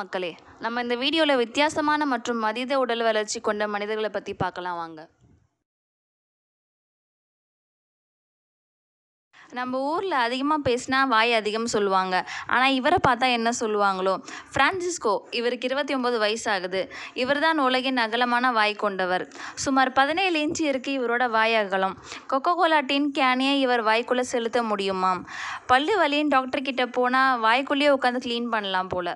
மக்களே நம்ம இந்த வீடியோவில் வித்தியாசமான மற்றும் மதித உடல் வளர்ச்சி கொண்ட மனிதர்களை பற்றி பார்க்கலாம் வாங்க நம்ம ஊரில் அதிகமாக பேசினா வாய் அதிகம் சொல்லுவாங்க ஆனால் இவரை பார்த்தா என்ன சொல்லுவாங்களோ ஃப்ரான்சிஸ்கோ இவருக்கு இருபத்தி ஒம்பது வயசாகுது இவர் தான் உலகின் அகலமான வாய் கொண்டவர் சுமார் பதினேழு இன்ச்சு இருக்குது இவரோட வாய் அகலம் கொக்கோ கோலா டின் கேனையை இவர் வாய்க்குள்ளே செலுத்த முடியுமாம் பல்லு டாக்டர் டாக்டர்கிட்ட போனால் வாய்க்குள்ளேயே உட்காந்து க்ளீன் பண்ணலாம் போல்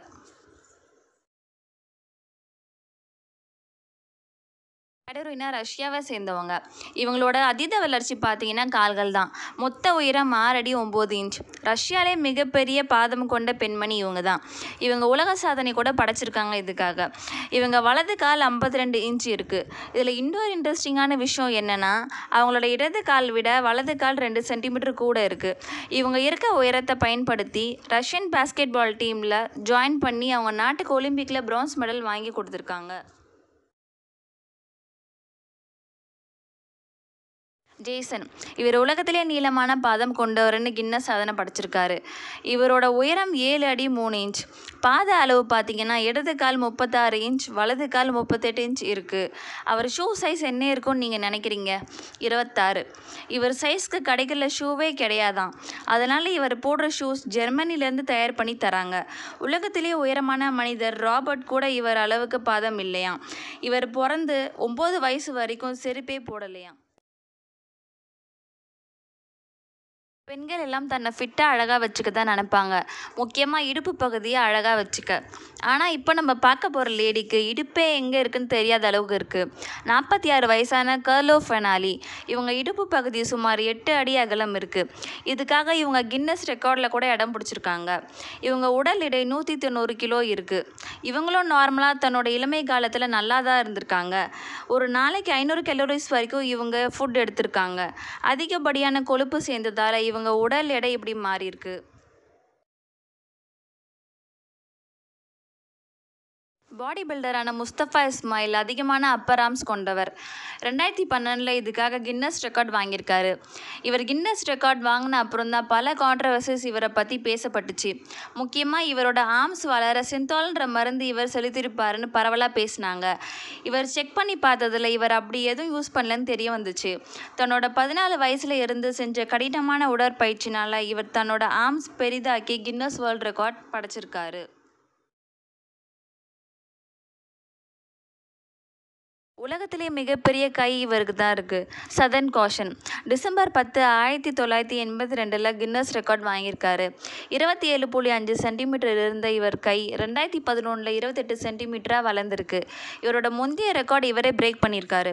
அடருனா ரஷ்யாவை சேர்ந்தவங்க இவங்களோட அதீத வளர்ச்சி பார்த்தீங்கன்னா கால்கள் தான் மொத்த உயரம் ஆறடி ஒம்பது இன்ச் ரஷ்யாலே மிகப்பெரிய பாதம் கொண்ட பெண்மணி இவங்க தான் இவங்க உலக சாதனை கூட படைச்சிருக்காங்க இதுக்காக இவங்க வலது கால் ஐம்பத்தி ரெண்டு இன்ச் இருக்குது இதில் இன்னொரு இன்ட்ரெஸ்டிங்கான விஷயம் என்னென்னா அவங்களோட இடது கால் விட வலது கால் ரெண்டு சென்டிமீட்டர் கூட இருக்குது இவங்க இருக்க உயரத்தை பயன்படுத்தி ரஷ்யன் பாஸ்கெட் பால் டீமில் ஜாயின் பண்ணி அவங்க நாட்டுக்கு ஒலிம்பிக்கில் ப்ரான்ஸ் மெடல் வாங்கி கொடுத்துருக்காங்க ஜேசன் இவர் உலகத்திலே நீளமான பாதம் கொண்டவர்னு கின்னஸ் சாதனை படிச்சிருக்காரு இவரோட உயரம் ஏழு அடி மூணு இன்ச் பாத அளவு பார்த்தீங்கன்னா இடது கால் முப்பத்தாறு இன்ச் வலது கால் முப்பத்தெட்டு இன்ச் இருக்குது அவர் ஷூ சைஸ் என்ன இருக்கும்னு நீங்கள் நினைக்கிறீங்க இருபத்தாறு இவர் சைஸ்க்கு கிடைக்கல ஷூவே கிடையாதான் அதனால் இவர் போடுற ஷூஸ் ஜெர்மனிலேருந்து தயார் பண்ணி தராங்க உலகத்திலே உயரமான மனிதர் ராபர்ட் கூட இவர் அளவுக்கு பாதம் இல்லையாம் இவர் பிறந்து ஒம்பது வயசு வரைக்கும் செருப்பே போடலையாம் பெண்கள் எல்லாம் தன்னை ஃபிட்டாக அழகாக வச்சுக்க தான் நினைப்பாங்க முக்கியமாக இடுப்பு பகுதியை அழகாக வச்சுக்க ஆனால் இப்போ நம்ம பார்க்க போகிற லேடிக்கு இடுப்பே எங்கே இருக்குன்னு தெரியாத அளவுக்கு இருக்குது நாற்பத்தி ஆறு வயசான கர்லோ ஃபெனாலி இவங்க இடுப்பு பகுதி சுமார் எட்டு அடி அகலம் இருக்குது இதுக்காக இவங்க கின்னஸ் ரெக்கார்டில் கூட இடம் பிடிச்சிருக்காங்க இவங்க உடல் எடை நூற்றி தொண்ணூறு கிலோ இருக்குது இவங்களும் நார்மலாக தன்னோட இளமை காலத்தில் நல்லா தான் இருந்திருக்காங்க ஒரு நாளைக்கு ஐநூறு கலோரிஸ் வரைக்கும் இவங்க ஃபுட் எடுத்திருக்காங்க அதிகப்படியான கொழுப்பு சேர்ந்ததால் இவங்க இவங்க உடல் எடை எப்படி மாறி பாடி பில்டரான முஸ்தபா இஸ்மாயில் அதிகமான அப்பர் ஆர்ம்ஸ் கொண்டவர் ரெண்டாயிரத்தி பன்னெண்டில் இதுக்காக கின்னஸ் ரெக்கார்ட் வாங்கியிருக்காரு இவர் கின்னஸ் ரெக்கார்ட் வாங்கின அப்புறம் தான் பல கான்ட்ரவர்சிஸ் இவரை பற்றி பேசப்பட்டுச்சு முக்கியமாக இவரோட ஆர்ம்ஸ் வளர சிந்தோல்ன்ற மருந்து இவர் செலுத்தியிருப்பாருன்னு பரவலாக பேசினாங்க இவர் செக் பண்ணி பார்த்ததில் இவர் அப்படி எதுவும் யூஸ் பண்ணலன்னு தெரிய வந்துச்சு தன்னோட பதினாலு வயசில் இருந்து செஞ்ச கடினமான உடற்பயிற்சினால் இவர் தன்னோட ஆர்ம்ஸ் பெரிதாக்கி கின்னஸ் வேர்ல்ட் ரெக்கார்ட் படைச்சிருக்காரு உலகத்திலே மிகப்பெரிய கை இவருக்கு தான் இருக்குது சதன் கோஷன் டிசம்பர் பத்து ஆயிரத்தி தொள்ளாயிரத்தி எண்பத்தி ரெண்டில் கின்னஸ் ரெக்கார்ட் வாங்கியிருக்காரு இருபத்தி ஏழு புள்ளி அஞ்சு சென்டிமீட்டர் இருந்த இவர் கை ரெண்டாயிரத்தி பதினொன்றில் இருபத்தெட்டு சென்டிமீட்டராக வளர்ந்துருக்கு இவரோட முந்தைய ரெக்கார்டு இவரே பிரேக் பண்ணியிருக்காரு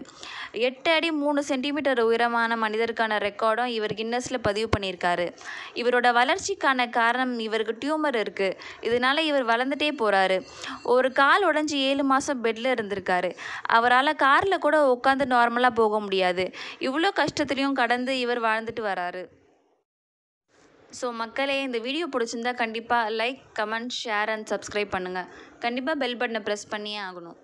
எட்டு அடி மூணு சென்டிமீட்டர் உயரமான மனிதருக்கான ரெக்கார்டும் இவர் கின்னஸில் பதிவு பண்ணியிருக்காரு இவரோட வளர்ச்சிக்கான காரணம் இவருக்கு டியூமர் இருக்குது இதனால் இவர் வளர்ந்துட்டே போகிறாரு ஒரு கால் உடஞ்சி ஏழு மாதம் பெட்டில் இருந்திருக்காரு அவரால் காரில் கூட உட்காந்து நார்மலாக போக முடியாது இவ்வளோ கஷ்டத்துலேயும் கடந்து இவர் வாழ்ந்துட்டு வராரு ஸோ மக்களே இந்த வீடியோ பிடிச்சிருந்தா கண்டிப்பாக like comment share and subscribe பண்ணுங்கள் கண்டிப்பாக பெல் பட்டனை ப்ரெஸ் பண்ணியே ஆகணும்